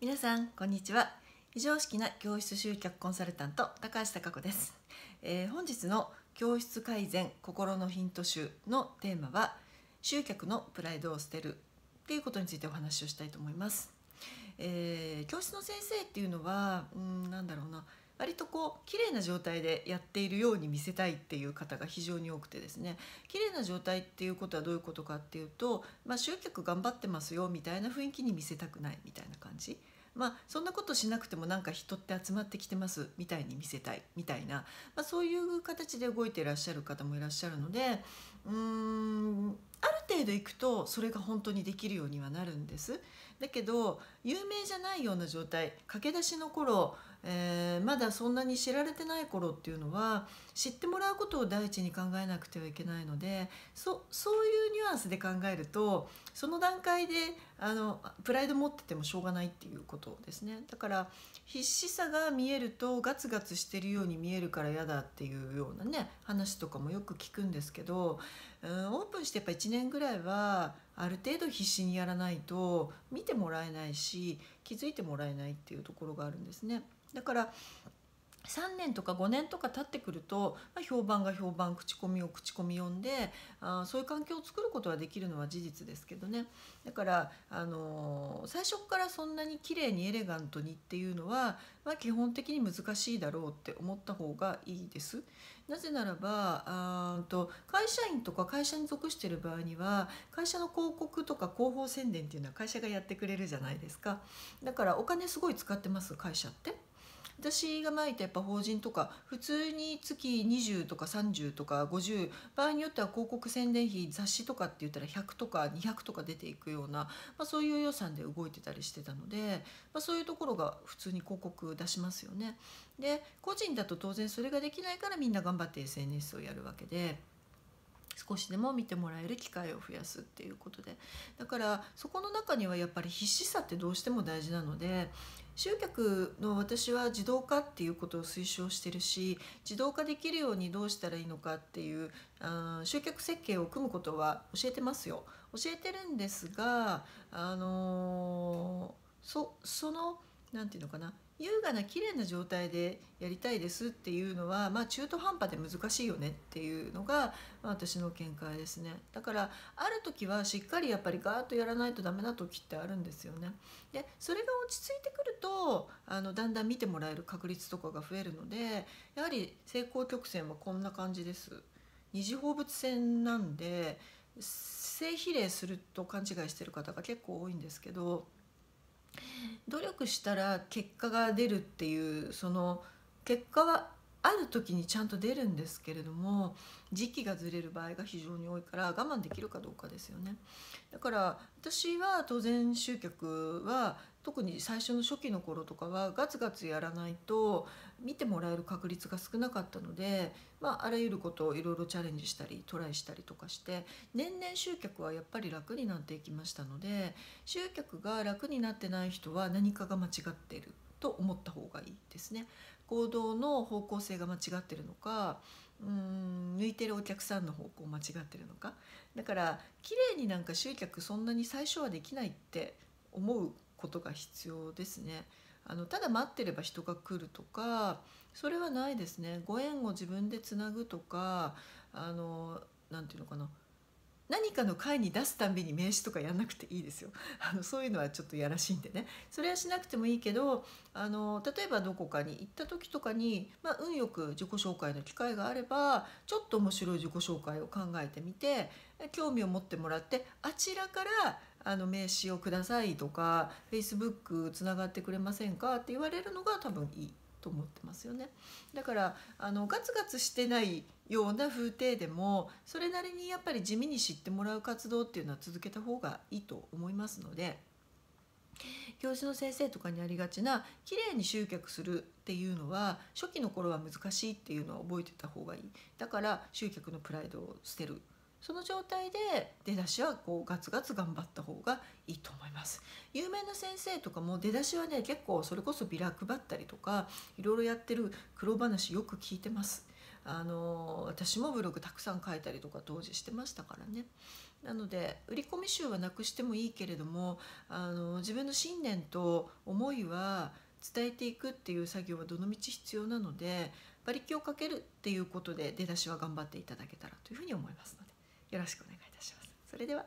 皆さんこんにちは非常識な教室集客コンサルタント高橋貴子です、えー、本日の教室改善心のヒント集のテーマは集客のプライドを捨てるっていうことについてお話をしたいと思います、えー、教室の先生っていうのはうんなんだろうな割とこう綺麗な状態でやっているように見せたいっていう方が非常に多くてですね綺麗な状態っていうことはどういうことかっていうと、まあ、集客頑張ってますよみたいな雰囲気に見せたくないみたいな感じ。まあ、そんなことしなくてもなんか人って集まってきてますみたいに見せたいみたいな、まあ、そういう形で動いていらっしゃる方もいらっしゃるのでうーんある程度いくとそれが本当にできるようにはなるんですだけど有名じゃないような状態駆け出しの頃えー、まだそんなに知られてない頃っていうのは知ってもらうことを第一に考えなくてはいけないのでそそういうニュアンスで考えるとその段階であのプライド持っててもしょうがないっていうことですねだから必死さが見えるとガツガツしてるように見えるから嫌だっていうようなね話とかもよく聞くんですけど、うん、オープンしてやっぱ1年ぐらいはある程度必死にやらないと見てもらえないし気づいてもらえないっていうところがあるんですね。だから3年とか5年とか経ってくると、まあ、評判が評判口コミを口コミ読んであそういう環境を作ることはできるのは事実ですけどねだから、あのー、最初からそんなに綺麗にエレガントにっていうのは、まあ、基本的に難しいだろうって思った方がいいです。なぜならばあと会社員とか会社に属している場合には会社の広告とか広報宣伝っていうのは会社がやってくれるじゃないですかだからお金すごい使ってます会社って。私が前いたやっぱ法人とか普通に月20とか30とか50場合によっては広告宣伝費雑誌とかって言ったら100とか200とか出ていくような、まあ、そういう予算で動いてたりしてたので、まあ、そういうところが普通に広告出しますよね。で個人だと当然それができないからみんな頑張って SNS をやるわけで。少しでも見てもらえる機会を増やすっていうことでだからそこの中にはやっぱり必死さってどうしても大事なので集客の私は自動化っていうことを推奨してるし自動化できるようにどうしたらいいのかっていうあ集客設計を組むことは教えてますよ教えてるんですがあのー、そその何て言うのかな優雅な綺麗な状態でやりたいですっていうのは、まあ、中途半端で難しいよねっていうのが、まあ、私の見解ですねだからある時はしっかりやっぱりガーッとやらないとダメな時ってあるんですよね。でそれが落ち着いてくるとあのだんだん見てもらえる確率とかが増えるのでやはり成功曲線はこんな感じです。二次放物線なんで性比例すると勘違いしてる方が結構多いんですけど。努力したら結果が出るっていうその結果はある時にちゃんと出るんですけれども時期がずれる場合が非常に多いから我慢できるかどうかですよねだから私は当然集客は特に最初の初期の頃とかはガツガツやらないと見てもらえる確率が少なかったので、まあ、あらゆることをいろいろチャレンジしたりトライしたりとかして年々集客はやっぱり楽になっていきましたので集客が楽になってない人は何かが間違ってると思った方がいいですね。行動の方向性が間違ってるのかうーん抜いてるお客さんの方向間違ってるのかだから綺麗になんか集客そんなに最初はできないって思うことが必要ですね。あのただ待ってれば人が来るとかそれはないですね。ご縁を自分でつなぐとかあの何て言うのかな何かの会に出すたびに名刺とかやんなくていいですよ あのそういうのはちょっとやらしいんでねそれはしなくてもいいけどあの例えばどこかに行った時とかに、まあ、運よく自己紹介の機会があればちょっと面白い自己紹介を考えてみて興味を持ってもらってあちらからあの名刺をくださいとか Facebook つながってくれませんかって言われるのが多分いいと思ってますよね。だからあのガツガツしてないような風体でもそれなりにやっぱり地味に知ってもらう活動っていうのは続けた方がいいと思いますので教師の先生とかにありがちな綺麗に集客するっていうのは初期の頃は難しいっていうのは覚えてた方がいいだから集客のプライドを捨てるその状態で出だしはこうガツガツ頑張った方がいいと思います有名な先生とかも出だしはね結構それこそビラ配ったりとかいろいろやってる黒話よく聞いてますあの私もブログたくさん書いたりとか当時してましたからねなので売り込み集はなくしてもいいけれどもあの自分の信念と思いは伝えていくっていう作業はどのみち必要なので馬力をかけるっていうことで出だしは頑張っていただけたらというふうに思いますのでよろしくお願いいたします。それでは